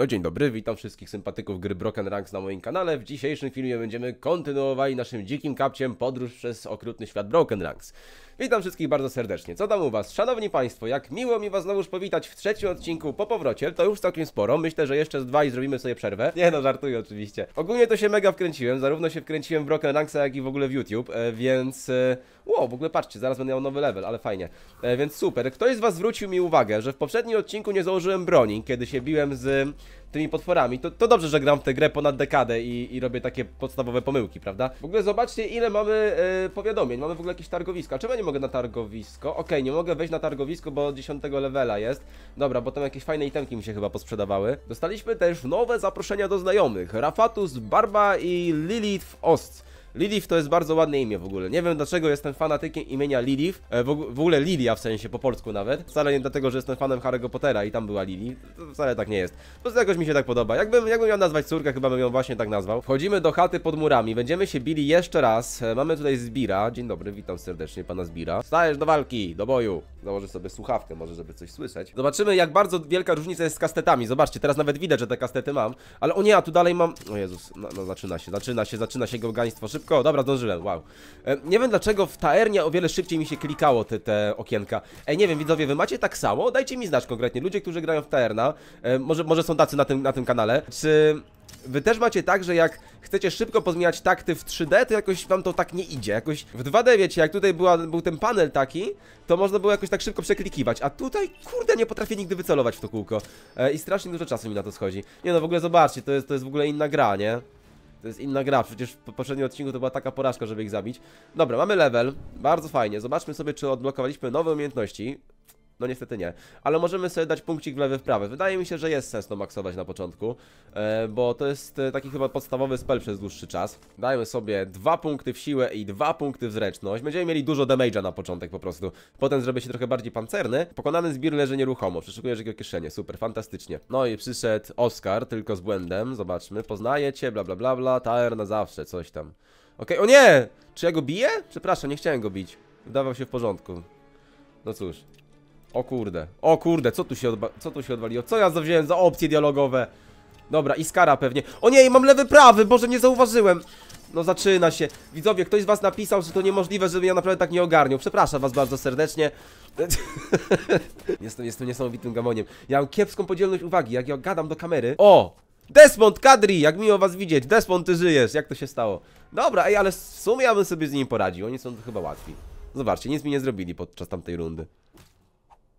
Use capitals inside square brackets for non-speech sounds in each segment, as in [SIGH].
No dzień dobry, witam wszystkich sympatyków gry Broken Ranks na moim kanale. W dzisiejszym filmie będziemy kontynuowali naszym dzikim kapciem podróż przez okrutny świat Broken Ranks. Witam wszystkich bardzo serdecznie. Co tam u was? Szanowni Państwo, jak miło mi was znowuż powitać w trzecim odcinku po powrocie, to już całkiem sporo. Myślę, że jeszcze z dwa i zrobimy sobie przerwę. Nie no, żartuję oczywiście. Ogólnie to się mega wkręciłem, zarówno się wkręciłem w Broken Ranksa, jak i w ogóle w YouTube, e, więc... E, wow, w ogóle patrzcie, zaraz będę miał nowy level, ale fajnie. E, więc super. Ktoś z was zwrócił mi uwagę, że w poprzednim odcinku nie założyłem broni, kiedy się biłem z tymi potworami. To, to dobrze, że gram w tę grę ponad dekadę i, i robię takie podstawowe pomyłki, prawda? W ogóle zobaczcie, ile mamy e, powiadomień. Mamy w ogóle jakieś targowiska. czemu ja nie mogę na targowisko? Okej, okay, nie mogę wejść na targowisko, bo 10 levela jest. Dobra, bo tam jakieś fajne itemki mi się chyba posprzedawały. Dostaliśmy też nowe zaproszenia do znajomych. Rafatus, Barba i Lilith w Ost. Lilith to jest bardzo ładne imię w ogóle. Nie wiem dlaczego jestem fanatykiem imienia Lilith. E, w, w, ogóle Lilia w sensie po polsku nawet. Wcale nie dlatego, że jestem fanem Harry'ego Pottera i tam była Lili. To wcale tak nie jest. Po prostu jakoś mi się tak podoba. Jakbym, jakbym miał nazwać córkę, chyba bym ją właśnie tak nazwał. Wchodzimy do chaty pod murami. Będziemy się bili jeszcze raz. E, mamy tutaj Zbira. Dzień dobry, witam serdecznie pana Zbira. Stajesz do walki, do boju. Założę sobie słuchawkę może, żeby coś słyszeć. Zobaczymy jak bardzo wielka różnica jest z kastetami. Zobaczcie, teraz nawet widać, że te kastety mam. Ale o nie, a tu dalej mam... O Jezus, no, no zaczyna się, zaczyna się, zaczyna się szybko. Dobra, dożyłem. wow. E, nie wiem dlaczego w taernie o wiele szybciej mi się klikało te, te okienka. Ej, nie wiem, widzowie, wy macie tak samo? Dajcie mi znać konkretnie. Ludzie, którzy grają w taerna, e, może, może są tacy na tym, na tym kanale. Czy Wy też macie tak, że jak chcecie szybko pozmieniać takty w 3D, to jakoś wam to tak nie idzie. Jakoś w 2D, wiecie, jak tutaj była, był ten panel taki, to można było jakoś tak szybko przeklikiwać, a tutaj, kurde, nie potrafię nigdy wycelować w to kółko. E, I strasznie dużo czasu mi na to schodzi. Nie no, w ogóle zobaczcie, to jest, to jest w ogóle inna gra, nie? To jest inna gra, przecież w poprzednim odcinku to była taka porażka, żeby ich zabić. Dobra, mamy level, bardzo fajnie. Zobaczmy sobie, czy odblokowaliśmy nowe umiejętności. No niestety nie. Ale możemy sobie dać punkcik w lewy, w prawy. Wydaje mi się, że jest sens to maksować na początku, e, bo to jest e, taki chyba podstawowy spell przez dłuższy czas. Dajmy sobie dwa punkty w siłę i dwa punkty w zręczność. Będziemy mieli dużo damage'a na początek po prostu. Potem zrobię się trochę bardziej pancerny. Pokonany zbir leży nieruchomo, Przeszukuję jego kieszenie. Super, fantastycznie. No i przyszedł Oscar, tylko z błędem. Zobaczmy, poznaję cię, bla bla bla bla, Taer na zawsze, coś tam. Okej, okay. o nie! Czy ja go biję? Przepraszam, nie chciałem go bić. Wydawał się w porządku. No cóż. O kurde, o kurde, co tu się, co tu się odwaliło? Co ja zawziąłem za opcje dialogowe? Dobra, Iskara pewnie. O nie, mam lewy prawy, Boże, nie zauważyłem. No zaczyna się. Widzowie, ktoś z was napisał, że to niemożliwe, żebym ja naprawdę tak nie ogarnił. Przepraszam was bardzo serdecznie. [LAUGHS] jestem, jestem niesamowitym gamoniem. Ja mam kiepską podzielność uwagi, jak ja gadam do kamery. O! Desmond Kadri, jak miło was widzieć. Desmond, ty żyjesz, jak to się stało? Dobra, ej, ale w sumie ja bym sobie z nim poradził. Oni są chyba łatwi. Zobaczcie, nic mi nie zrobili podczas tamtej rundy.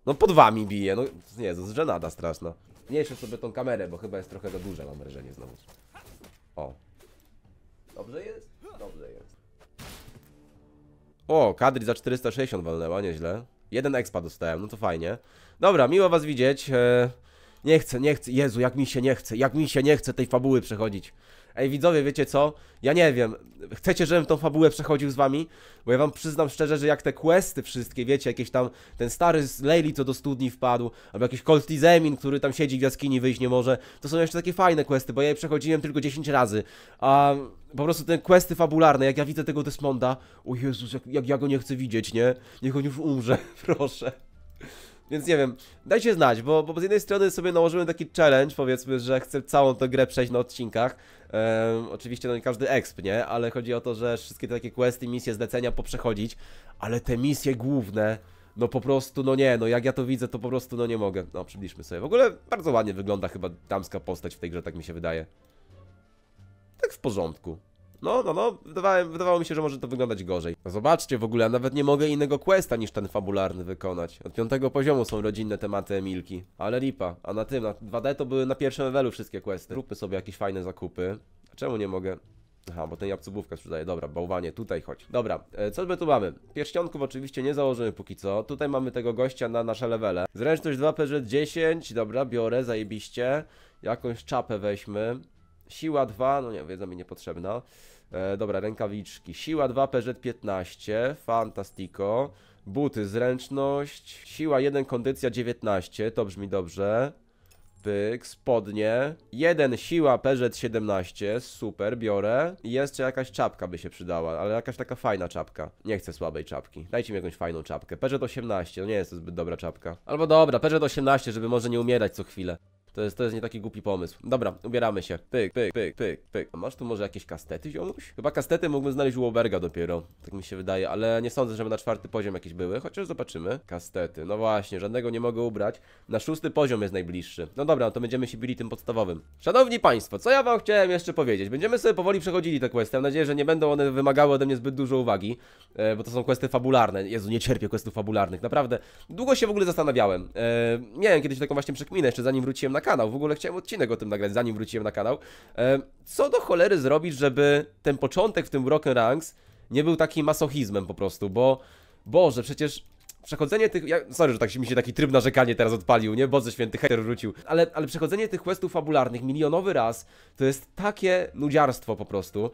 No pod wami bije, no nie, jest żenada straszna. Mniejszę sobie tą kamerę, bo chyba jest trochę za duża, mam wrażenie znowu. O. Dobrze jest? Dobrze jest. O, kadri za 460 walnęła, nieźle. Jeden expa dostałem, no to fajnie. Dobra, miło was widzieć. E, nie chcę, nie chcę, Jezu, jak mi się nie chce, jak mi się nie chce tej fabuły przechodzić. Ej, widzowie, wiecie co? Ja nie wiem. Chcecie, żebym tą fabułę przechodził z wami? Bo ja wam przyznam szczerze, że jak te questy wszystkie, wiecie, jakieś tam ten stary z co do studni wpadł, albo jakiś Colt Zemin, który tam siedzi w jaskini, wyjść nie może, to są jeszcze takie fajne questy, bo ja je przechodziłem tylko 10 razy. A po prostu te questy fabularne, jak ja widzę tego Desmonda, o Jezus, jak, jak ja go nie chcę widzieć, nie? Niech on już umrze, [LAUGHS] proszę. Więc nie wiem, dajcie znać, bo, bo z jednej strony sobie nałożyłem taki challenge, powiedzmy, że chcę całą tę grę przejść na odcinkach, Um, oczywiście no nie każdy exp, nie? Ale chodzi o to, że wszystkie te takie questy, misje, zlecenia poprzechodzić, ale te misje główne, no po prostu, no nie, no jak ja to widzę, to po prostu no nie mogę. No przybliżmy sobie. W ogóle bardzo ładnie wygląda chyba damska postać w tej grze, tak mi się wydaje. Tak w porządku. No, no, no, wydawało, wydawało mi się, że może to wyglądać gorzej. No, zobaczcie w ogóle, ja nawet nie mogę innego questa niż ten fabularny wykonać. Od piątego poziomu są rodzinne tematy Emilki. Ale lipa, a na tym, na 2D to były na pierwszym levelu wszystkie questy. Róbmy sobie jakieś fajne zakupy. A czemu nie mogę? Aha, bo ten jabłcówka sprzedaje. Dobra, bałwanie, tutaj chodź. Dobra, e, co my tu mamy? Pierścionków oczywiście nie założymy póki co. Tutaj mamy tego gościa na nasze levele. Zręczność 2 PZ 10, dobra, biorę, zajebiście. Jakąś czapę weźmy. Siła 2, no nie, wiedza mi niepotrzebna. E, dobra, rękawiczki. Siła 2, PZ15, fantastico. Buty, zręczność. Siła 1, kondycja 19, to brzmi dobrze. Pyk, spodnie. 1, siła PZ17, super, biorę. I jeszcze jakaś czapka by się przydała, ale jakaś taka fajna czapka. Nie chcę słabej czapki. Dajcie mi jakąś fajną czapkę. PZ18, no nie jest to zbyt dobra czapka. Albo dobra, PZ18, żeby może nie umierać co chwilę. To jest, to jest nie taki głupi pomysł. Dobra, ubieramy się. Pyk, pyk, pyk, pyk, pyk. A masz tu może jakieś kastety, ziomuś? Chyba kastety mógłbym znaleźć u Oberga dopiero. Tak mi się wydaje, ale nie sądzę, żeby na czwarty poziom jakieś były. Chociaż zobaczymy. Kastety. No właśnie, żadnego nie mogę ubrać. Na szósty poziom jest najbliższy. No dobra, no to będziemy się bili tym podstawowym. Szanowni Państwo, co ja Wam chciałem jeszcze powiedzieć? Będziemy sobie powoli przechodzili te questy. Mam nadzieję, że nie będą one wymagały ode mnie zbyt dużo uwagi. E, bo to są questy fabularne. Jezu, nie cierpię questów fabularnych, naprawdę. Długo się w ogóle zastanawiałem. E, miałem kiedyś taką właśnie przekminę, jeszcze zanim wróciłem na kanał. W ogóle chciałem odcinek o tym nagrać, zanim wróciłem na kanał. E, co do cholery zrobić, żeby ten początek w tym Broken Ranks nie był takim masochizmem po prostu, bo... Boże, przecież przechodzenie tych... Ja, sorry, że tak mi się taki tryb narzekanie teraz odpalił, nie? Boże święty, hater wrócił. Ale, ale przechodzenie tych questów fabularnych milionowy raz to jest takie nudziarstwo po prostu.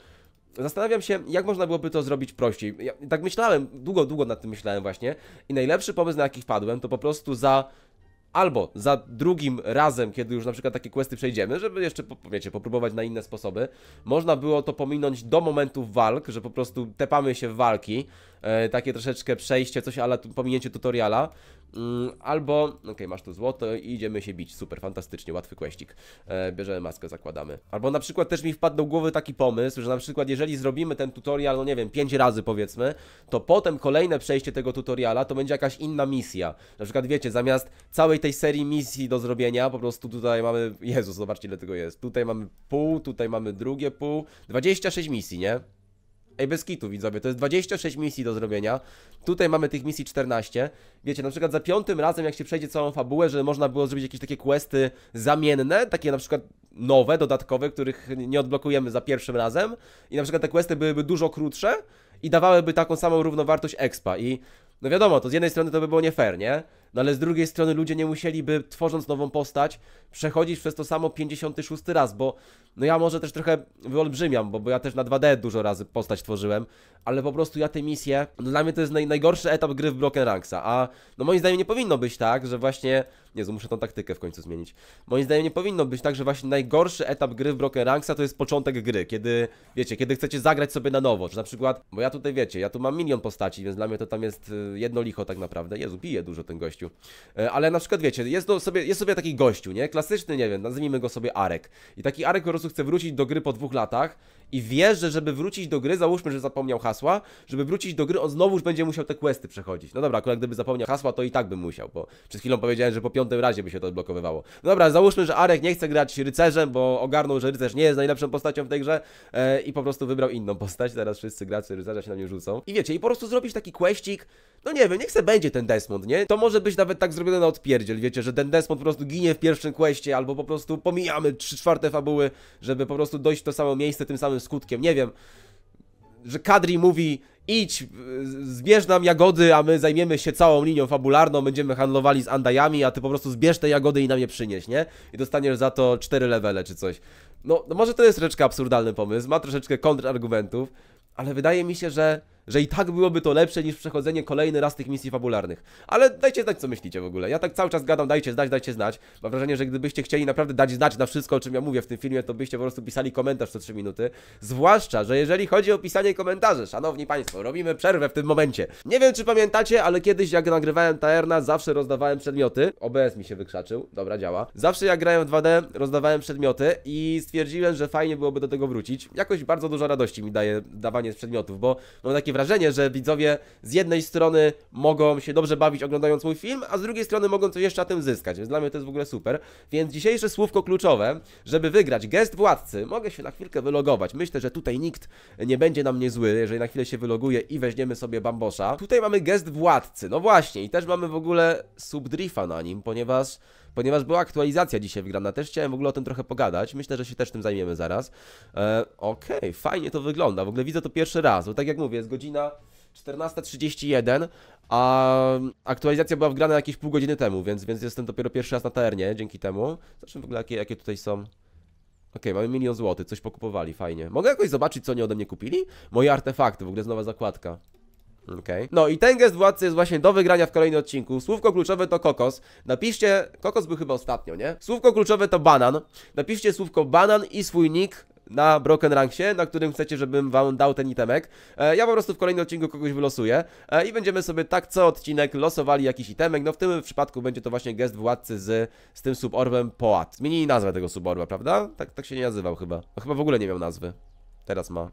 Zastanawiam się, jak można byłoby to zrobić prościej. Ja tak myślałem, długo, długo nad tym myślałem właśnie. I najlepszy pomysł, na jaki wpadłem, to po prostu za albo za drugim razem, kiedy już na przykład takie questy przejdziemy, żeby jeszcze, wiecie, popróbować na inne sposoby, można było to pominąć do momentu walk, że po prostu tepamy się w walki, e, takie troszeczkę przejście, coś ale pominięcie tutoriala, Mm, albo, okej, okay, masz tu złoto i idziemy się bić, super, fantastycznie, łatwy kwestik. E, bierzemy maskę, zakładamy. Albo na przykład też mi wpadł do głowy taki pomysł, że na przykład jeżeli zrobimy ten tutorial, no nie wiem, 5 razy powiedzmy, to potem kolejne przejście tego tutoriala to będzie jakaś inna misja. Na przykład wiecie, zamiast całej tej serii misji do zrobienia, po prostu tutaj mamy, Jezus, zobaczcie ile tego jest. Tutaj mamy pół, tutaj mamy drugie pół, 26 misji, nie? Ej, bez kitu widzowie, to jest 26 misji do zrobienia. Tutaj mamy tych misji 14. Wiecie, na przykład za piątym razem, jak się przejdzie całą fabułę, że można było zrobić jakieś takie questy zamienne, takie na przykład nowe, dodatkowe, których nie odblokujemy za pierwszym razem. I na przykład te questy byłyby dużo krótsze i dawałyby taką samą równowartość expa. I no wiadomo, to z jednej strony to by było nie fair, nie? No ale z drugiej strony ludzie nie musieliby, tworząc nową postać, przechodzić przez to samo 56 raz, bo no ja może też trochę wyolbrzymiam, bo, bo ja też na 2D dużo razy postać tworzyłem, ale po prostu ja te misje, no dla mnie to jest naj, najgorszy etap gry w Broken Ranksa, a no moim zdaniem nie powinno być tak, że właśnie, nie muszę tą taktykę w końcu zmienić, moim zdaniem nie powinno być tak, że właśnie najgorszy etap gry w Broken Ranksa to jest początek gry, kiedy, wiecie, kiedy chcecie zagrać sobie na nowo, czy na przykład, bo ja tutaj wiecie, ja tu mam milion postaci, więc dla mnie to tam jest y, jedno licho tak naprawdę, Jezu, bije dużo ten gościu, gościu. E, ale na przykład wiecie, jest, sobie, jest sobie taki gościu, nie? Klasyczny, nie wiem, nazwijmy go sobie Arek. I taki Arek po prostu chce wrócić do gry po dwóch latach i wiesz, że żeby wrócić do gry, załóżmy, że zapomniał hasła, żeby wrócić do gry, on znowuż będzie musiał te questy przechodzić. No dobra, akurat gdyby zapomniał hasła, to i tak bym musiał, bo przed chwilą powiedziałem, że po piątym razie by się to odblokowywało. No dobra, załóżmy, że Arek nie chce grać rycerzem, bo ogarnął, że rycerz nie jest najlepszą postacią w tej grze e, i po prostu wybrał inną postać. Teraz wszyscy gracze rycerza się na mnie rzucą. I wiecie, i po prostu zrobić taki questik, no nie wiem, niech se będzie ten Desmond, nie? To może być nawet tak zrobione na odpierdziel, wiecie, że ten Desmond po prostu ginie w pierwszym questie, albo po prostu pomijamy trzy czwarte fabuły, żeby po prostu dojść w to samo miejsce tym samym skutkiem, nie wiem, że Kadri mówi idź, y, zbierz nam jagody, a my zajmiemy się całą linią fabularną, będziemy handlowali z andajami, a ty po prostu zbierz te jagody i nam je przynieś, nie? I dostaniesz za to cztery levele czy coś. No, no może to jest troszeczkę absurdalny pomysł, ma troszeczkę kontrargumentów, ale wydaje mi się, że że i tak byłoby to lepsze niż przechodzenie kolejny raz tych misji fabularnych. Ale dajcie znać, co myślicie w ogóle. Ja tak cały czas gadam, dajcie znać, dajcie znać. Mam wrażenie, że gdybyście chcieli naprawdę dać znać na wszystko, o czym ja mówię w tym filmie, to byście po prostu pisali komentarz co 3 minuty. Zwłaszcza, że jeżeli chodzi o pisanie komentarzy, szanowni państwo, robimy przerwę w tym momencie. Nie wiem, czy pamiętacie, ale kiedyś jak nagrywałem Taerna, zawsze rozdawałem przedmioty. OBS mi się wykrzaczył, dobra, działa. Zawsze jak grałem w 2D, rozdawałem przedmioty i stwierdziłem, że fajnie byłoby do tego wrócić. Jakoś bardzo dużo radości mi daje dawanie przedmiotów, bo mam takie wrażenie, że widzowie z jednej strony mogą się dobrze bawić oglądając mój film, a z drugiej strony mogą coś jeszcze na tym zyskać, więc dla mnie to jest w ogóle super. Więc dzisiejsze słówko kluczowe, żeby wygrać gest władcy, mogę się na chwilkę wylogować. Myślę, że tutaj nikt nie będzie na mnie zły, jeżeli na chwilę się wyloguje i weźmiemy sobie Bambosza. Tutaj mamy gest władcy, no właśnie, i też mamy w ogóle subdrifa na nim, ponieważ ponieważ była aktualizacja dzisiaj wygrana. Też chciałem w ogóle o tym trochę pogadać. Myślę, że się też tym zajmiemy zaraz. E, Okej, okay, fajnie to wygląda. W ogóle widzę to pierwszy raz, bo tak jak mówię, jest godzina 14.31, a aktualizacja była wgrana jakieś pół godziny temu, więc, więc jestem dopiero pierwszy raz na tr dzięki temu. Zobaczmy w ogóle, jakie, jakie tutaj są... Okej, okay, mamy milion złotych, coś pokupowali, fajnie. Mogę jakoś zobaczyć, co oni ode mnie kupili? Moje artefakty, w ogóle jest nowa zakładka. Okay. No i ten gest władcy jest właśnie do wygrania w kolejnym odcinku. Słówko kluczowe to kokos. Napiszcie, kokos był chyba ostatnio, nie? Słówko kluczowe to banan. Napiszcie słówko banan i swój nick na Broken Ranksie, na którym chcecie, żebym wam dał ten itemek. E, ja po prostu w kolejnym odcinku kogoś wylosuję e, i będziemy sobie tak co odcinek losowali jakiś itemek. No w tym przypadku będzie to właśnie gest władcy z, z tym suborbem Poat. Zmienili nazwę tego suborba, prawda? Tak, tak się nie nazywał chyba. No, chyba w ogóle nie miał nazwy. Teraz ma.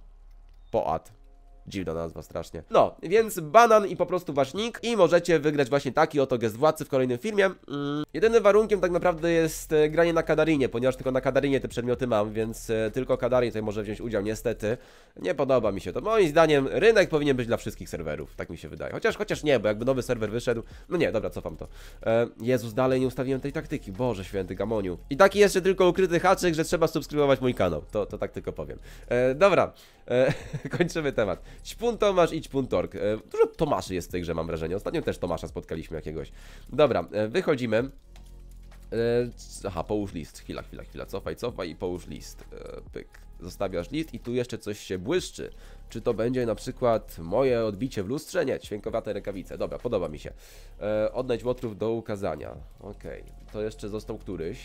Poat. Dziwna nazwa, strasznie. No, więc banan i po prostu wasz nick i możecie wygrać właśnie taki oto gest władcy w kolejnym filmie. Mm. Jedynym warunkiem tak naprawdę jest e, granie na Kadarinie, ponieważ tylko na Kadarinie te przedmioty mam, więc e, tylko Kadarin tutaj może wziąć udział, niestety. Nie podoba mi się to. Moim zdaniem rynek powinien być dla wszystkich serwerów, tak mi się wydaje. Chociaż, chociaż nie, bo jakby nowy serwer wyszedł... No nie, dobra, cofam to. E, Jezus, dalej nie ustawiłem tej taktyki. Boże święty Gamoniu. I taki jeszcze tylko ukryty haczyk, że trzeba subskrybować mój kanał. To, to tak tylko powiem. E, dobra, e, [LAUGHS] kończymy temat. Ćpun Tomasz i Ćpun Tork. E, dużo Tomaszy jest w tej grze, mam wrażenie. Ostatnio też Tomasza spotkaliśmy jakiegoś. Dobra, e, wychodzimy. E, aha, połóż list. Chwila, chwila, chwila. Cofaj, cofaj i połóż list. Pyk. Zostawiasz list i tu jeszcze coś się błyszczy. Czy to będzie na przykład moje odbicie w lustrze? Nie, świękowate rękawice. Dobra, podoba mi się. odnajdź łotrów do ukazania. Okej, okay. to jeszcze został któryś.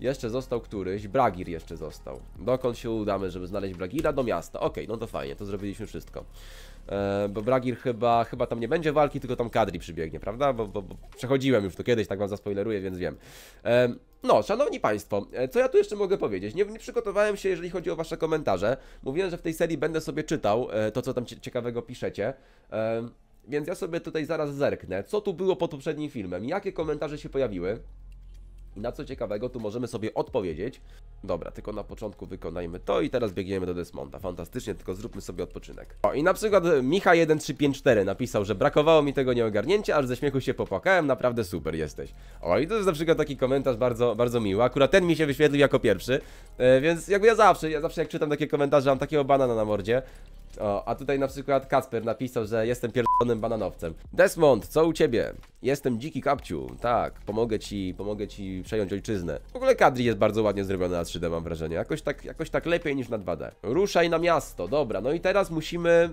Jeszcze został któryś. Bragir jeszcze został. Dokąd się udamy, żeby znaleźć Bragira? Do miasta. Okej, okay, no to fajnie, to zrobiliśmy wszystko. E, bo Bragir chyba, chyba tam nie będzie walki, tylko tam Kadri przybiegnie, prawda? Bo, bo, bo przechodziłem już to kiedyś, tak wam zaspoileruję, więc wiem. E, no, szanowni państwo, e, co ja tu jeszcze mogę powiedzieć? Nie, nie, przygotowałem się, jeżeli chodzi o wasze komentarze. Mówiłem, że w tej serii będę sobie czytał e, to, co tam ciekawego piszecie. E, więc ja sobie tutaj zaraz zerknę, co tu było pod poprzednim filmem, jakie komentarze się pojawiły. I na co ciekawego, tu możemy sobie odpowiedzieć. Dobra, tylko na początku wykonajmy to i teraz biegniemy do Desmonta. Fantastycznie, tylko zróbmy sobie odpoczynek. O, i na przykład e, Micha1354 napisał, że brakowało mi tego nieogarnięcia, aż ze śmiechu się popłakałem, naprawdę super jesteś. O, i to jest na przykład taki komentarz bardzo, bardzo miły. Akurat ten mi się wyświetlił jako pierwszy, e, więc jakby ja zawsze, ja zawsze jak czytam takie komentarze, mam takiego banana na mordzie, o, a tutaj na przykład Kasper napisał, że jestem pierdolonym bananowcem. Desmond, co u ciebie? Jestem dziki kapciu. Tak, pomogę ci, pomogę ci przejąć ojczyznę. W ogóle kadri jest bardzo ładnie zrobione na 3D, mam wrażenie. Jakoś tak, jakoś tak lepiej niż na 2D. Ruszaj na miasto, dobra. No i teraz musimy...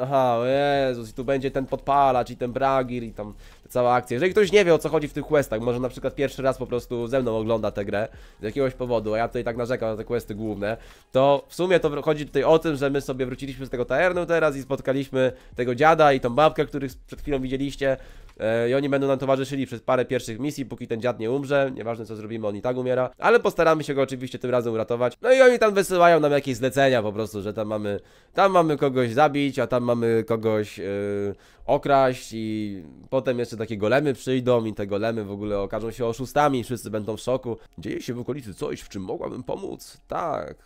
Aha, o Jezus, i tu będzie ten podpalacz i ten bragir i tam cała akcja. Jeżeli ktoś nie wie o co chodzi w tych questach, może na przykład pierwszy raz po prostu ze mną ogląda tę grę z jakiegoś powodu, a ja tutaj tak narzekam na te questy główne, to w sumie to chodzi tutaj o tym, że my sobie wróciliśmy z tego tajernu teraz i spotkaliśmy tego dziada i tą babkę, których przed chwilą widzieliście e, i oni będą nam towarzyszyli przez parę pierwszych misji, póki ten dziad nie umrze, nieważne co zrobimy, on i tak umiera, ale postaramy się go oczywiście tym razem uratować. No i oni tam wysyłają nam jakieś zlecenia po prostu, że tam mamy, tam mamy kogoś zabić, a tam mamy kogoś yy, okraść i potem jeszcze takie golemy przyjdą i te golemy w ogóle okażą się oszustami, wszyscy będą w szoku. Dzieje się w okolicy coś, w czym mogłabym pomóc? Tak.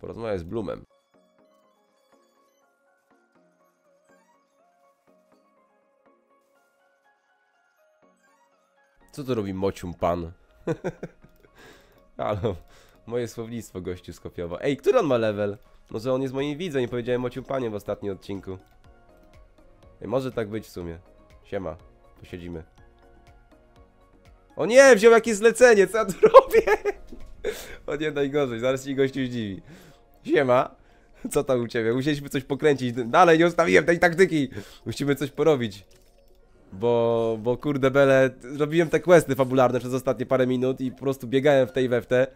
Porozmawiaj z Bloomem. Co to robi mocium pan? [LAUGHS] Halo, moje słownictwo gościu skopiował. Ej, który on ma level? Może on jest moim widzem i powiedziałem mocium panie w ostatnim odcinku. Może tak być w sumie. Siema, posiedzimy. O nie, wziął jakieś zlecenie, co ja tu [LAUGHS] robię? O nie, najgorzej, zaraz ci gościu zdziwi. Siema, co tam u ciebie? Musieliśmy coś pokręcić. Dalej, nie ustawiłem tej taktyki. Musimy coś porobić. Bo, bo kurde bele, robiłem te questy fabularne przez ostatnie parę minut i po prostu biegałem w tej we w te.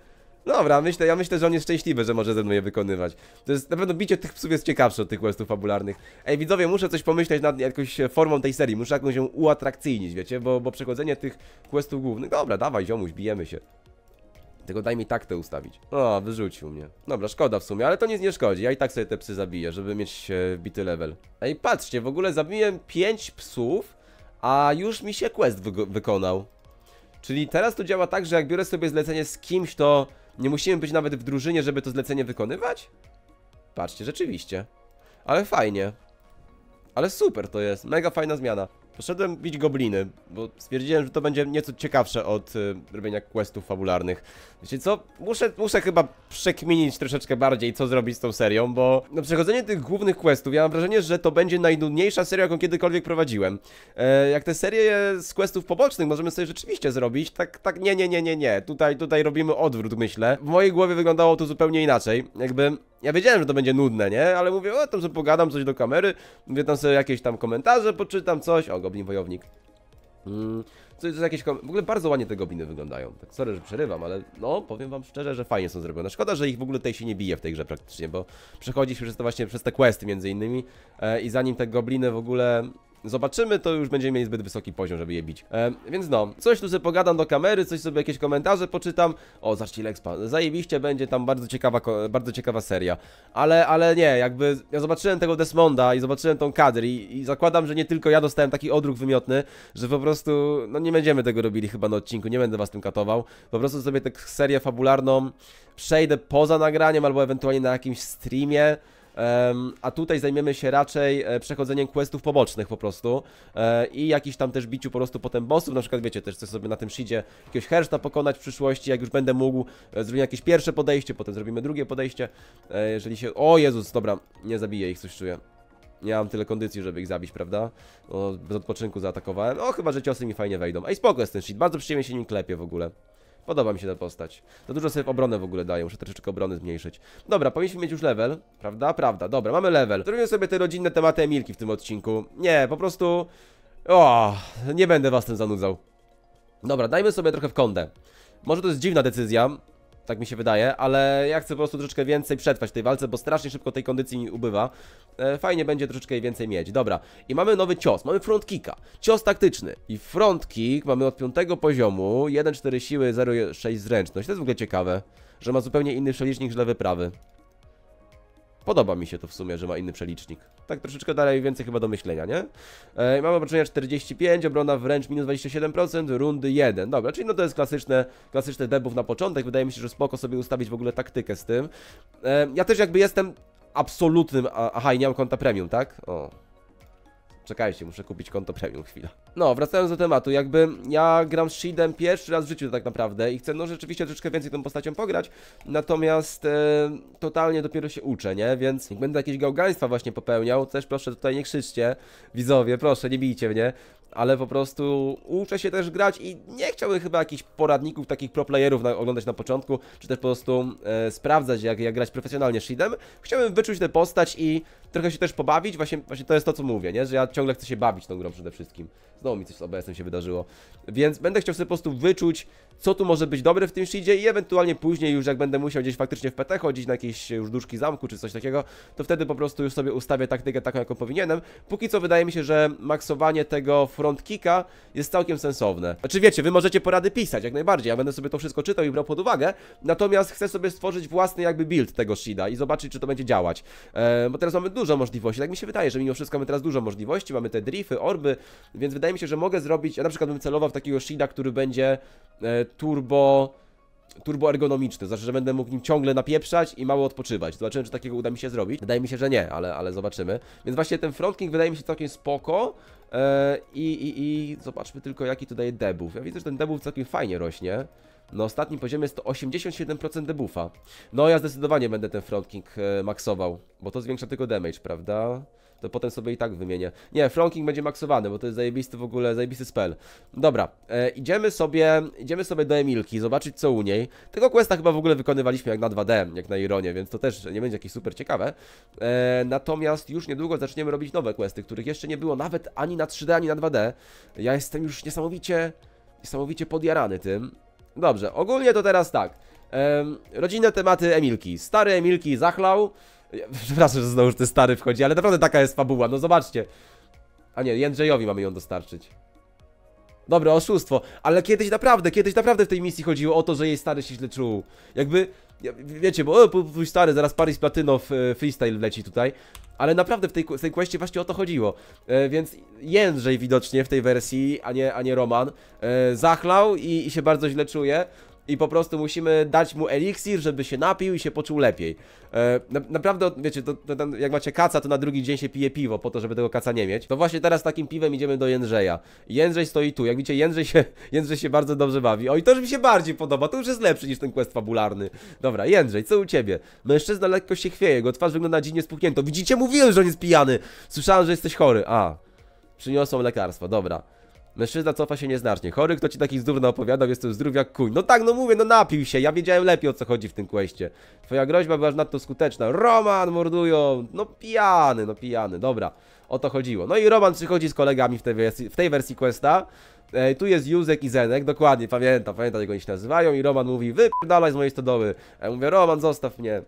Dobra, myślę, ja myślę, że on jest szczęśliwy, że może ze mną je wykonywać. To jest, na pewno bicie tych psów jest ciekawsze od tych questów fabularnych. Ej, widzowie, muszę coś pomyśleć nad jakąś formą tej serii, muszę jakąś ją uatrakcyjnić, wiecie, bo, bo przechodzenie tych questów głównych... Dobra, dawaj, ziomuś, bijemy się. Tylko daj mi tak to ustawić. O, wyrzucił mnie. Dobra, szkoda w sumie, ale to nic nie szkodzi. Ja i tak sobie te psy zabiję, żeby mieć e, bity level. Ej, patrzcie, w ogóle zabiłem 5 psów, a już mi się quest wy wykonał. Czyli teraz to działa tak, że jak biorę sobie zlecenie z kimś, to nie musimy być nawet w drużynie, żeby to zlecenie wykonywać? Patrzcie, rzeczywiście. Ale fajnie. Ale super to jest, mega fajna zmiana. Poszedłem bić gobliny, bo stwierdziłem, że to będzie nieco ciekawsze od y, robienia questów fabularnych. Wiecie co? Muszę, muszę chyba przekminić troszeczkę bardziej, co zrobić z tą serią, bo na przechodzenie tych głównych questów, ja mam wrażenie, że to będzie najnudniejsza seria, jaką kiedykolwiek prowadziłem. E, jak te serie z questów pobocznych możemy sobie rzeczywiście zrobić, tak, tak, nie, nie, nie, nie, nie. Tutaj, tutaj robimy odwrót, myślę. W mojej głowie wyglądało to zupełnie inaczej. Jakby ja wiedziałem, że to będzie nudne, nie? Ale mówię, o, tam sobie pogadam coś do kamery, mówię tam sobie jakieś tam komentarze, poczytam coś. O, Goblin Wojownik. Mm, to jest jakieś. W ogóle bardzo ładnie te gobliny wyglądają. Tak, sorry, że przerywam, ale no, powiem wam szczerze, że fajnie są zrobione. Szkoda, że ich w ogóle tej się nie bije w tej grze praktycznie, bo przechodzi się przez to właśnie przez te questy między innymi e, i zanim te gobliny w ogóle zobaczymy, to już będziemy mieli zbyt wysoki poziom, żeby je bić. E, więc no, coś tu sobie pogadam do kamery, coś sobie jakieś komentarze poczytam. O, zobaczcie Lexpa, zajebiście będzie tam bardzo ciekawa, bardzo ciekawa seria. Ale, ale nie, jakby ja zobaczyłem tego Desmonda i zobaczyłem tą kadr i, i zakładam, że nie tylko ja dostałem taki odruch wymiotny, że po prostu, no nie będziemy tego robili chyba na odcinku, nie będę was tym katował. Po prostu sobie tę serię fabularną przejdę poza nagraniem albo ewentualnie na jakimś streamie a tutaj zajmiemy się raczej e, przechodzeniem questów pobocznych po prostu e, i jakiś tam też biciu po prostu potem bossów, na przykład wiecie, też chcę sobie na tym shidzie jakiegoś herszta pokonać w przyszłości, jak już będę mógł, e, zrobić jakieś pierwsze podejście, potem zrobimy drugie podejście, jeżeli się... O Jezus, dobra, nie zabiję ich, coś czuję. Nie mam tyle kondycji, żeby ich zabić, prawda? No, bez odpoczynku zaatakowałem. o chyba, że ciosy mi fajnie wejdą. Ej, spoko jest ten shit. Bardzo przyjemnie się nim klepie w ogóle. Podoba mi się ta postać. Za dużo sobie w obronę w ogóle dają, muszę troszeczkę obrony zmniejszyć. Dobra, powinniśmy mieć już level, prawda? Prawda, dobra, mamy level. Zrobimy sobie te rodzinne tematy Emilki w tym odcinku. Nie, po prostu... O, nie będę was tym zanudzał. Dobra, dajmy sobie trochę w kondę. Może to jest dziwna decyzja, tak mi się wydaje, ale ja chcę po prostu troszeczkę więcej przetrwać w tej walce, bo strasznie szybko tej kondycji mi ubywa. E, fajnie będzie troszeczkę więcej mieć. Dobra, i mamy nowy cios, mamy front kicka. Cios taktyczny. I front kick mamy od piątego poziomu, 1,4 siły, 0,6 zręczność. To jest w ogóle ciekawe, że ma zupełnie inny przelicznik źle wyprawy. Podoba mi się to w sumie, że ma inny przelicznik. Tak troszeczkę dalej, więcej chyba do myślenia, nie? E, mamy obrażenia 45, obrona wręcz minus 27%, rundy 1. Dobra, czyli no to jest klasyczne, klasyczne debów na początek. Wydaje mi się, że spoko sobie ustawić w ogóle taktykę z tym. E, ja też jakby jestem absolutnym... Aha, i nie mam konta premium, tak? O, Czekajcie, muszę kupić konto premium chwila. No, wracając do tematu, jakby ja gram z Shieldem pierwszy raz w życiu tak naprawdę i chcę no rzeczywiście troszeczkę więcej tą postacią pograć, natomiast e, totalnie dopiero się uczę, nie? Więc jak będę jakieś gałgaństwa właśnie popełniał, też proszę tutaj nie krzyczcie, widzowie, proszę, nie bijcie mnie, ale po prostu uczę się też grać i nie chciałbym chyba jakichś poradników takich proplayerów na, oglądać na początku, czy też po prostu e, sprawdzać jak, jak grać profesjonalnie Shidem. Chciałbym wyczuć tę postać i trochę się też pobawić, właśnie, właśnie to jest to co mówię, nie? że ja ciągle chcę się bawić tą grą przede wszystkim. Znowu mi coś z OBS-em się wydarzyło. Więc będę chciał sobie po prostu wyczuć, co tu może być dobre w tym Shidzie i ewentualnie później już jak będę musiał gdzieś faktycznie w PT chodzić na jakieś już duszki zamku czy coś takiego, to wtedy po prostu już sobie ustawię taktykę taką jaką powinienem. Póki co wydaje mi się, że maksowanie tego front kicka jest całkiem sensowne. Znaczy wiecie, wy możecie porady pisać, jak najbardziej, ja będę sobie to wszystko czytał i brał pod uwagę, natomiast chcę sobie stworzyć własny jakby build tego Shida i zobaczyć, czy to będzie działać. E, bo teraz mamy dużo możliwości, tak mi się wydaje, że mimo wszystko mamy teraz dużo możliwości, mamy te drify, orby, więc wydaje mi się, że mogę zrobić, ja na przykład bym celował w takiego Shida, który będzie e, turbo turboergonomiczny, znaczy, że będę mógł nim ciągle napieprzać i mało odpoczywać. Zobaczymy, czy takiego uda mi się zrobić. Wydaje mi się, że nie, ale, ale zobaczymy. Więc właśnie ten frontkink wydaje mi się całkiem spoko. E, I, i, I zobaczmy tylko, jaki tutaj daje debuff. Ja widzę, że ten debuff całkiem fajnie rośnie. Na ostatnim poziomie jest to 87% debuffa. No ja zdecydowanie będę ten frontkink e, maksował, bo to zwiększa tylko damage, prawda? to potem sobie i tak wymienię. Nie, flanking będzie maksowany, bo to jest zajebisty w ogóle, zajebisty spell. Dobra, e, idziemy sobie, idziemy sobie do Emilki, zobaczyć co u niej. Tego questa chyba w ogóle wykonywaliśmy jak na 2D, jak na ironię więc to też nie będzie jakieś super ciekawe. E, natomiast już niedługo zaczniemy robić nowe questy, których jeszcze nie było nawet ani na 3D, ani na 2D. Ja jestem już niesamowicie, niesamowicie podjarany tym. Dobrze, ogólnie to teraz tak. E, rodzinne tematy Emilki. Stary Emilki zachlał. [LAUGHS] Przepraszam, że znowu ten stary wchodzi, ale naprawdę taka jest fabuła, no zobaczcie. A nie, Jędrzejowi mamy ją dostarczyć. Dobre, oszustwo, ale kiedyś naprawdę, kiedyś naprawdę w tej misji chodziło o to, że jej stary się źle czuł. Jakby, wiecie, bo twój stary, zaraz Paris Platynow e, freestyle leci tutaj. Ale naprawdę w tej, w tej kwestii właśnie o to chodziło. E, więc Jędrzej widocznie w tej wersji, a nie, a nie Roman, e, zachlał i, i się bardzo źle czuje i po prostu musimy dać mu eliksir, żeby się napił i się poczuł lepiej. E, na, naprawdę, wiecie, to, to, to, jak macie kaca, to na drugi dzień się pije piwo po to, żeby tego kaca nie mieć. To właśnie teraz takim piwem idziemy do Jędrzeja. Jędrzej stoi tu, jak widzicie, Jędrzej się, [LAUGHS] Jędrzej się bardzo dobrze bawi. O, i to już mi się bardziej podoba, to już jest lepszy niż ten quest fabularny. Dobra, Jędrzej, co u ciebie? Mężczyzna lekko się chwieje, jego twarz wygląda dziwnie spuchnięto. Widzicie, mówiłem, że on jest pijany! Słyszałem, że jesteś chory. A, przyniosą lekarstwo, dobra. Mężczyzna cofa się nieznacznie. Chory, kto ci taki zdurno opowiadał, tu zdrów jak kuń. No tak, no mówię, no napił się, ja wiedziałem lepiej o co chodzi w tym kwestie. Twoja groźba była nadto skuteczna. Roman mordują! No pijany, no pijany, dobra. O to chodziło. No i Roman przychodzi z kolegami w tej wersji, w tej wersji questa. E, tu jest Józek i Zenek, dokładnie, pamiętam, pamiętam jak oni się nazywają i Roman mówi, wypierdalaj z mojej stodoły. Ja mówię, Roman zostaw mnie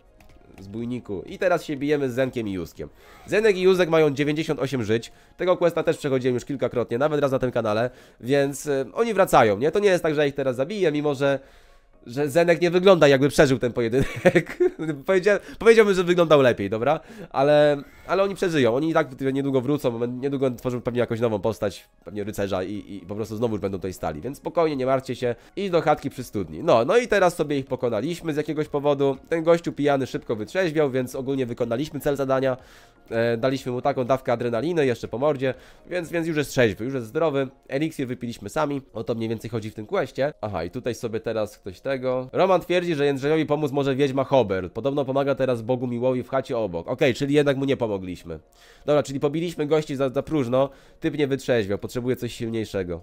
zbójniku. I teraz się bijemy z Zenkiem i Józkiem. Zenek i Józek mają 98 żyć. Tego questa też przechodziłem już kilkakrotnie, nawet raz na tym kanale. Więc y, oni wracają, nie? To nie jest tak, że ja ich teraz zabiję, mimo że że Zenek nie wygląda jakby przeżył ten pojedynek. [LAUGHS] powiedziałbym, że wyglądał lepiej, dobra? Ale, ale oni przeżyją, oni i tak niedługo wrócą, niedługo tworzą pewnie jakąś nową postać, pewnie rycerza i, i po prostu znowu już będą tutaj stali, więc spokojnie, nie martwcie się. I do chatki przy studni. No, no i teraz sobie ich pokonaliśmy z jakiegoś powodu. Ten gościu pijany szybko wytrzeźwiał, więc ogólnie wykonaliśmy cel zadania. E, daliśmy mu taką dawkę adrenaliny jeszcze po mordzie, więc, więc już jest trzeźwy, już jest zdrowy. Eliksir wypiliśmy sami, o to mniej więcej chodzi w tym kwestie. Aha, i tutaj sobie teraz ktoś tego tego. Roman twierdzi, że Jędrzejowi pomóc może wiedźma Hobert. Podobno pomaga teraz Bogu Miłowi w chacie obok. Okej, okay, czyli jednak mu nie pomogliśmy. Dobra, czyli pobiliśmy gości za, za próżno. Typ nie wytrzeźwiał, potrzebuje coś silniejszego.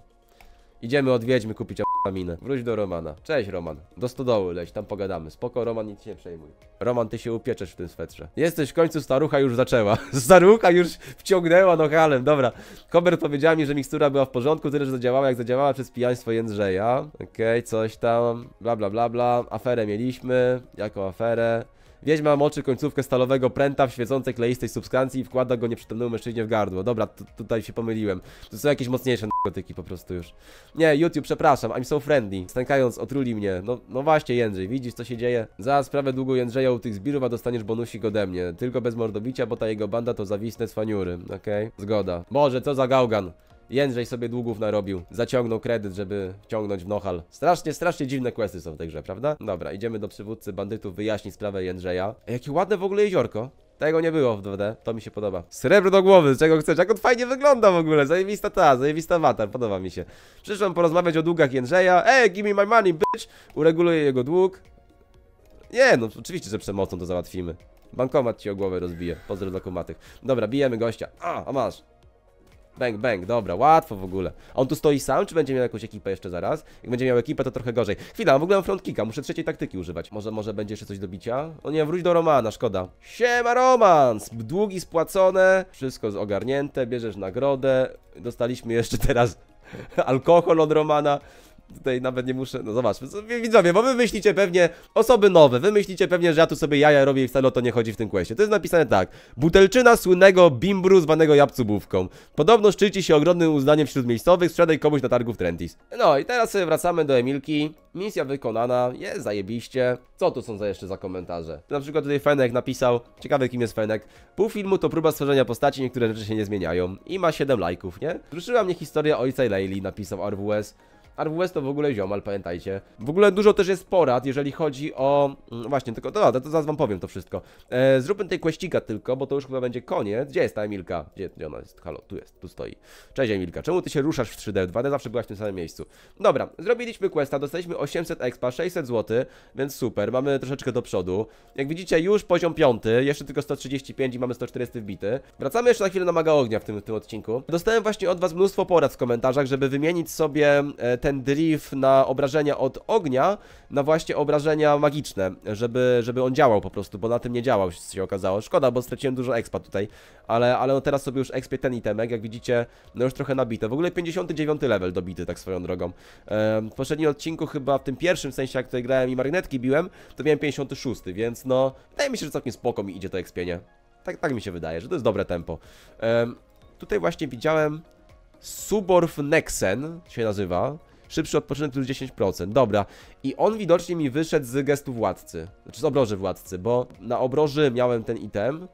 Idziemy odwiedźmy kupić minę. Wróć do Romana. Cześć Roman. Do stodoły leć, tam pogadamy. Spoko, Roman, nic nie przejmuj. Roman, ty się upieczesz w tym swetrze. Jesteś w końcu, starucha już zaczęła. [LAUGHS] starucha już wciągnęła nokalem, dobra. Kober powiedziała mi, że mikstura była w porządku, tyle, że zadziałała jak zadziałała przez pijaństwo Jędrzeja. Okej, okay, coś tam, bla bla bla bla. Aferę mieliśmy, jako aferę. Wiedźma moczy końcówkę stalowego pręta w świecącej kleistej substancji i wkłada go nieprzytomnemu mężczyźnie w gardło. Dobra, tutaj się pomyliłem. To są jakieś mocniejsze narkotyki po prostu już. Nie, YouTube, przepraszam, I'm so friendly. Stękając, otruli mnie. No, no właśnie, Jędrzej, widzisz co się dzieje? Za sprawę długo Jędrzeja u tych zbirów, a dostaniesz bonusik ode mnie. Tylko bez mordowicia, bo ta jego banda to zawisne sfaniury. Okej, okay? zgoda. Boże, co za gałgan. Jędrzej sobie długów narobił, zaciągnął kredyt, żeby wciągnąć w nohal. Strasznie, strasznie dziwne questy są w tej grze, prawda? Dobra, idziemy do przywódcy bandytów wyjaśnić sprawę Jędrzeja. A jakie ładne w ogóle jeziorko. Tego nie było w 2D, to mi się podoba. Srebro do głowy, czego chcesz, jak on fajnie wygląda w ogóle, zajebista ta, zajebista avatar, podoba mi się. Przyszłam porozmawiać o długach Jędrzeja, ej, give me my money, bitch, ureguluję jego dług. Nie, no oczywiście, że przemocą to załatwimy. Bankomat ci o głowę rozbije, pozdrow dla kumatych. Dobra, bijemy gościa, a, a masz. Bang, bang, dobra, łatwo w ogóle. A on tu stoi sam, czy będzie miał jakąś ekipę jeszcze zaraz? Jak będzie miał ekipę, to trochę gorzej. Chwila, w ogóle mam front kicka, muszę trzeciej taktyki używać. Może, może będzie jeszcze coś do bicia? O nie, wróć do Romana, szkoda. Siema Romans! Długi spłacone, wszystko ogarnięte, bierzesz nagrodę. Dostaliśmy jeszcze teraz [LAUGHS] alkohol od Romana. Tutaj nawet nie muszę, no zobaczmy, widzowie, bo wy myślicie pewnie, osoby nowe, wy myślicie pewnie, że ja tu sobie jaja robię i wcale o to nie chodzi w tym questie. To jest napisane tak, butelczyna słynnego bimbru zwanego jabcubówką. Podobno szczyci się ogromnym uznaniem wśród miejscowych, sprzedaj komuś na targu w Trentis. No i teraz sobie wracamy do Emilki, misja wykonana, jest zajebiście. Co tu są za jeszcze za komentarze? Na przykład tutaj Fenek napisał, ciekawy kim jest Fenek, pół filmu to próba stworzenia postaci, niektóre rzeczy się nie zmieniają i ma 7 lajków, nie? Ruszyła mnie historia ojca Leili, napisał RWS. RWS to w ogóle ziomal, pamiętajcie. W ogóle dużo też jest porad, jeżeli chodzi o... Mm, właśnie, tylko... to, to, to zaraz wam powiem to wszystko. E, zróbmy tej kwestika tylko, bo to już chyba będzie koniec. Gdzie jest ta Emilka? Gdzie, gdzie ona jest? Halo, tu jest, tu stoi. Cześć Emilka, czemu ty się ruszasz w 3D? 2D zawsze byłaś w tym samym miejscu. Dobra, zrobiliśmy questa, dostaliśmy 800 expa, 600 zł, więc super, mamy troszeczkę do przodu. Jak widzicie, już poziom 5, jeszcze tylko 135 i mamy 140 wbity. Wracamy jeszcze na chwilę na Maga Ognia w tym, w tym odcinku. Dostałem właśnie od was mnóstwo porad w komentarzach, żeby wymienić sobie e, ten drift na obrażenia od ognia, na właśnie obrażenia magiczne, żeby, żeby on działał po prostu, bo na tym nie działał, się okazało. Szkoda, bo straciłem dużo expa tutaj, ale, ale no teraz sobie już expię ten itemek, jak widzicie, no już trochę nabite. W ogóle 59 level dobity, tak swoją drogą. w poprzednim odcinku chyba, w tym pierwszym sensie, jak tutaj grałem i marynetki biłem, to miałem 56, więc no, wydaje mi się, że całkiem spoko mi idzie to expienie. Tak, tak mi się wydaje, że to jest dobre tempo. tutaj właśnie widziałem Suborf Nexen się nazywa. Szybszy odpoczynek plus 10%. Dobra. I on widocznie mi wyszedł z gestu władcy. Znaczy z obroży władcy, bo na obroży miałem ten item,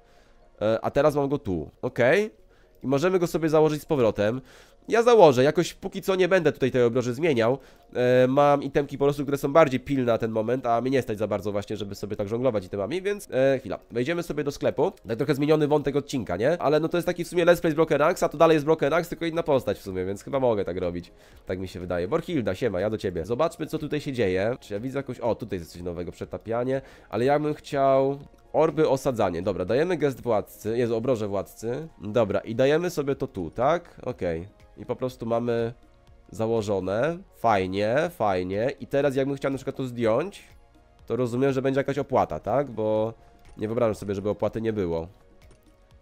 e, a teraz mam go tu. Okej. Okay. I możemy go sobie założyć z powrotem. Ja założę, jakoś póki co nie będę tutaj tej obroży zmieniał. E, mam itemki po prostu, które są bardziej pilne na ten moment, a mnie nie stać za bardzo właśnie, żeby sobie tak żonglować itemami, więc e, chwila. Wejdziemy sobie do sklepu. Tak trochę zmieniony wątek odcinka, nie? Ale no to jest taki w sumie let's play z Broken Ranks, a to dalej jest Broken Ranks, tylko inna postać w sumie, więc chyba mogę tak robić. Tak mi się wydaje. Borhilda, siema, ja do ciebie. Zobaczmy, co tutaj się dzieje. Czy ja widzę jakąś... O, tutaj jest coś nowego, przetapianie. Ale ja bym chciał... Orby osadzanie. Dobra, dajemy gest władcy. Jezu, obroże władcy. Dobra, i dajemy sobie to tu, tak? Okej. Okay. I po prostu mamy założone. Fajnie, fajnie. I teraz jakbym chciał na przykład to zdjąć, to rozumiem, że będzie jakaś opłata, tak? Bo nie wyobrażam sobie, żeby opłaty nie było.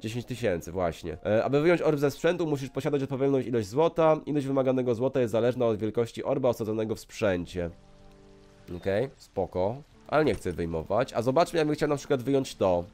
10 tysięcy, właśnie. E, aby wyjąć orb ze sprzętu, musisz posiadać odpowiednią ilość złota. Ilość wymaganego złota jest zależna od wielkości orba osadzonego w sprzęcie. Okej, okay, spoko. Ale nie chcę wyjmować. A zobaczmy, jakbym chciał na przykład wyjąć to.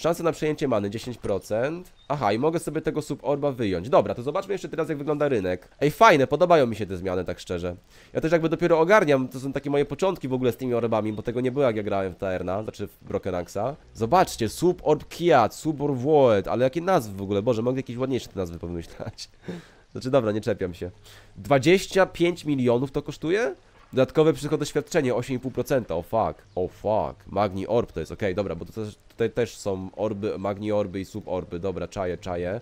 Szanse na przejęcie many 10%. Aha, i mogę sobie tego suborba wyjąć. Dobra, to zobaczmy jeszcze teraz, jak wygląda rynek. Ej, fajne, podobają mi się te zmiany, tak szczerze. Ja też jakby dopiero ogarniam, to są takie moje początki w ogóle z tymi orbami, bo tego nie było, jak ja grałem w Taerna, znaczy w Broken Axa. Zobaczcie, suborb Kiat, suborb Woed, ale jakie nazwy w ogóle, Boże, mogę jakieś ładniejsze te nazwy pomyśleć. [LAUGHS] Znaczy, dobra, nie czepiam się. 25 milionów to kosztuje? Dodatkowe przyszło doświadczenie 8,5%. O oh fuck, o oh fuck. Magni Orb to jest, ok, dobra, bo tutaj, tutaj też są orby, Magni Orby i Suborby. Dobra, czaje, czaje.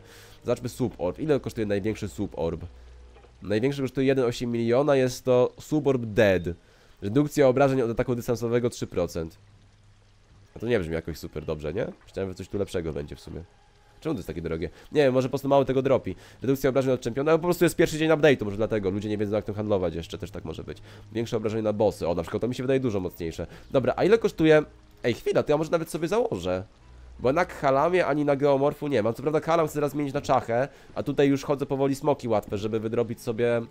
sub Suborb. Ile kosztuje największy Suborb? Największy kosztuje 1,8 miliona, jest to Suborb Dead. Redukcja obrażeń od ataku dystansowego 3%. A to nie brzmi jakoś super dobrze, nie? Myślałem, że coś tu lepszego będzie w sumie. Czemu to jest takie drogie? Nie wiem, może po prostu mało tego dropi. Redukcja obrażeń od czempiona, ale po prostu jest pierwszy dzień update'u, może dlatego. Ludzie nie wiedzą jak to handlować jeszcze, też tak może być. Większe obrażenie na bossy. O, na przykład to mi się wydaje dużo mocniejsze. Dobra, a ile kosztuje... Ej, chwila, to ja może nawet sobie założę. Bo na Khalamie ani na Geomorfu nie mam. Co prawda Khalam chcę teraz zmienić na czachę, a tutaj już chodzę powoli smoki łatwe, żeby wydrobić sobie,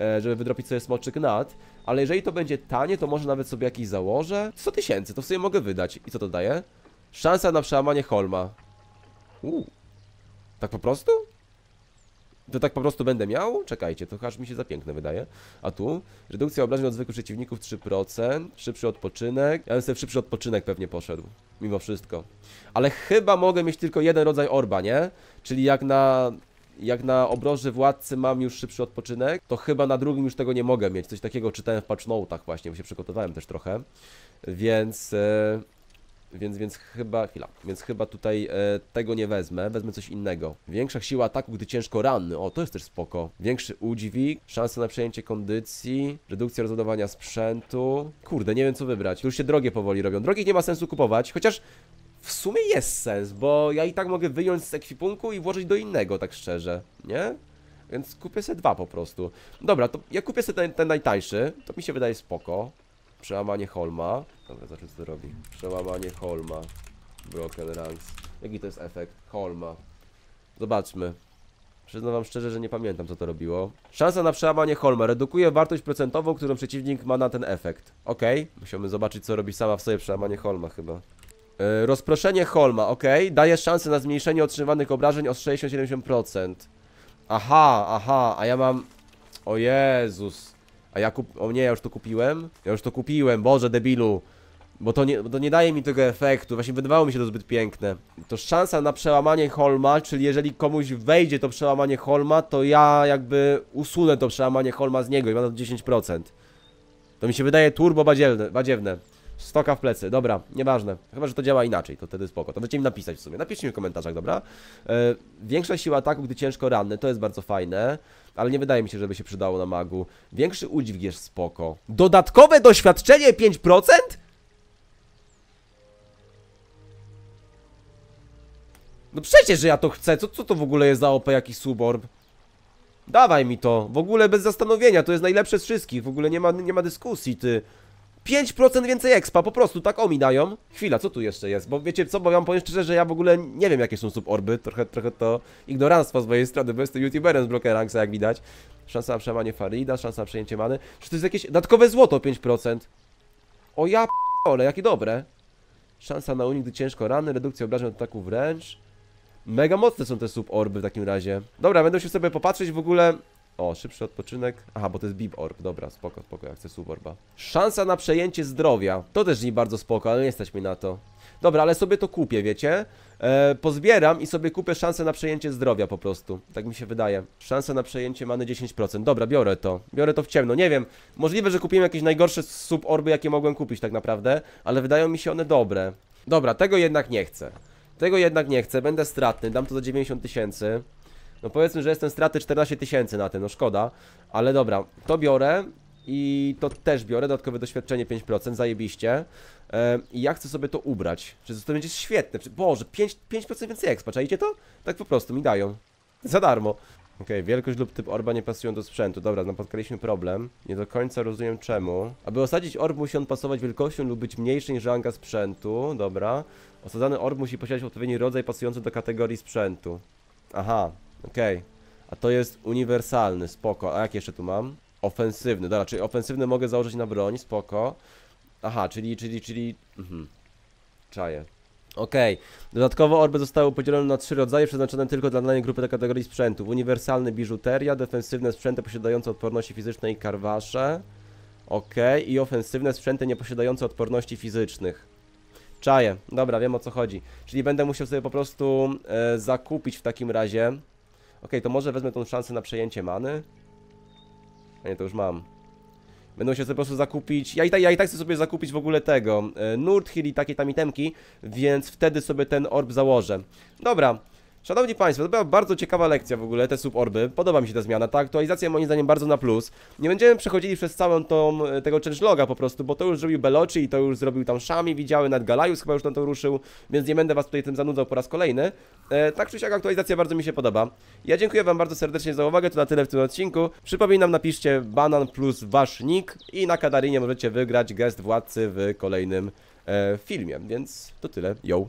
e, żeby wydrobić sobie smoczyk nad. Ale jeżeli to będzie tanie, to może nawet sobie jakiś założę. 100 tysięcy, to w sobie mogę wydać. I co to daje? Szansa na przełamanie Holma. Uuu. Tak po prostu? To tak po prostu będę miał? Czekajcie, to aż mi się za piękne wydaje. A tu? Redukcja obrażeń od zwykłych przeciwników 3%. Szybszy odpoczynek. Ja bym sobie w szybszy odpoczynek pewnie poszedł. Mimo wszystko. Ale chyba mogę mieć tylko jeden rodzaj orba, nie? Czyli jak na... Jak na obroży władcy mam już szybszy odpoczynek, to chyba na drugim już tego nie mogę mieć. Coś takiego czytałem w patch notach właśnie, bo się przygotowałem też trochę. Więc... Yy... Więc, więc chyba, chwila, więc chyba tutaj e, tego nie wezmę, wezmę coś innego. Większa siła ataku, gdy ciężko ranny, o to jest też spoko. Większy udźwig, szanse na przejęcie kondycji, redukcja rozładowania sprzętu. Kurde, nie wiem co wybrać, tu już się drogie powoli robią. Drogich nie ma sensu kupować, chociaż w sumie jest sens, bo ja i tak mogę wyjąć z ekwipunku i włożyć do innego, tak szczerze, nie? Więc kupię sobie dwa po prostu. Dobra, to ja kupię sobie ten, ten najtańszy, to mi się wydaje spoko. Przełamanie Holma. Dobra, zobaczmy co to robi. Przełamanie Holma. Broken Runs. Jaki to jest efekt? Holma. Zobaczmy. Przyznam wam szczerze, że nie pamiętam co to robiło. Szansa na przełamanie Holma. Redukuje wartość procentową, którą przeciwnik ma na ten efekt. Ok. Musimy zobaczyć co robi sama w sobie przełamanie Holma chyba. Yy, rozproszenie Holma, ok. Daje szansę na zmniejszenie otrzymywanych obrażeń o 60-70%. Aha, aha, a ja mam... O Jezus. A ja kup... O nie, ja już to kupiłem? Ja już to kupiłem, Boże debilu. Bo to, nie, bo to nie daje mi tego efektu, właśnie wydawało mi się to zbyt piękne. To szansa na przełamanie Holma, czyli jeżeli komuś wejdzie to przełamanie Holma, to ja jakby usunę to przełamanie Holma z niego i mam na to 10%. To mi się wydaje turbo badziewne. badziewne. Stoka w plecy, dobra, nieważne. Chyba, że to działa inaczej, to wtedy spoko. To będziecie mi napisać w sumie. Napiszcie mi w komentarzach, dobra? Yy, większa siła ataku, gdy ciężko ranny, to jest bardzo fajne, ale nie wydaje mi się, żeby się przydało na magu. Większy udźwig jest spoko. Dodatkowe doświadczenie 5%? No przecież, że ja to chcę. Co, co to w ogóle jest za OP jakiś suborb? Dawaj mi to. W ogóle bez zastanowienia. To jest najlepsze z wszystkich. W ogóle nie ma, nie ma dyskusji, ty. 5% więcej expa, po prostu tak omi dają. Chwila, co tu jeszcze jest? Bo wiecie co, bo ja mam powiem szczerze, że ja w ogóle nie wiem jakie są suborby. Trochę, trochę to ignoranstwo z mojej strony, bo jestem youtuberem z Blocker Ranksa, jak widać. Szansa na przejmanie Farida, szansa na przejęcie many. Czy to jest jakieś dodatkowe złoto 5%? O ja p***ole, jakie dobre. Szansa na unik, gdy ciężko rany, redukcja obrażeń od ataku wręcz. Mega mocne są te suborby w takim razie. Dobra, będę musiał sobie popatrzeć w ogóle... O, szybszy odpoczynek. Aha, bo to jest biborb. Dobra, spoko, spoko, ja chcę suborba. Szansa na przejęcie zdrowia. To też nie bardzo spoko, ale nie stać mi na to. Dobra, ale sobie to kupię, wiecie? E, pozbieram i sobie kupię szansę na przejęcie zdrowia po prostu. Tak mi się wydaje. Szansa na przejęcie mamy 10%. Dobra, biorę to. Biorę to w ciemno. Nie wiem, możliwe, że kupiłem jakieś najgorsze suborby, jakie mogłem kupić tak naprawdę, ale wydają mi się one dobre. Dobra, tego jednak nie chcę. Tego jednak nie chcę, będę stratny, dam to za 90 tysięcy. No powiedzmy, że jestem straty 14 tysięcy na tym, no szkoda. Ale dobra, to biorę i to też biorę, dodatkowe doświadczenie 5%, zajebiście. E, I ja chcę sobie to ubrać. Czy to będzie świetne? Boże, 5%, 5% więcej expa, czajcie to? Tak po prostu mi dają. [LAUGHS] Za darmo. Okej, okay, wielkość lub typ orba nie pasują do sprzętu. Dobra, napotkaliśmy no problem. Nie do końca rozumiem czemu. Aby osadzić orb musi on pasować wielkością lub być mniejszy niż ranga sprzętu. Dobra. Osadzany orb musi posiadać odpowiedni rodzaj pasujący do kategorii sprzętu. Aha, okej. Okay. A to jest uniwersalny, spoko. A jak jeszcze tu mam? Ofensywny, dobra, czyli ofensywny mogę założyć na broń, spoko. Aha, czyli, czyli, czyli... Mhm. Czaję. Okej. Okay. Dodatkowo orby zostały podzielone na trzy rodzaje, przeznaczone tylko dla danej grupy do kategorii sprzętów. Uniwersalny biżuteria, defensywne sprzęty posiadające odporności fizycznej i karwasze. Okej. Okay. I ofensywne sprzęty nieposiadające odporności fizycznych. Czaję. Dobra, wiem o co chodzi. Czyli będę musiał sobie po prostu e, zakupić w takim razie. Ok, to może wezmę tą szansę na przejęcie many? A nie, to już mam. Będę musiał sobie po prostu zakupić... Ja i, tak, ja i tak chcę sobie zakupić w ogóle tego. E, Nurthill i takie tam itemki, więc wtedy sobie ten orb założę. Dobra. Szanowni Państwo, to była bardzo ciekawa lekcja w ogóle, te suborby. Podoba mi się ta zmiana, ta aktualizacja moim zdaniem bardzo na plus. Nie będziemy przechodzili przez całą tą, e, tego changeloga po prostu, bo to już zrobił Beloci i to już zrobił tam Shami, widziałem, nad Galajus chyba już tam to ruszył, więc nie będę Was tutaj tym zanudzał po raz kolejny. E, tak czy siak aktualizacja bardzo mi się podoba. Ja dziękuję Wam bardzo serdecznie za uwagę, to na tyle w tym odcinku. Przypominam, napiszcie banan plus Wasz nick i na Kadarinie możecie wygrać gest władcy w kolejnym e, filmie, więc to tyle, yo!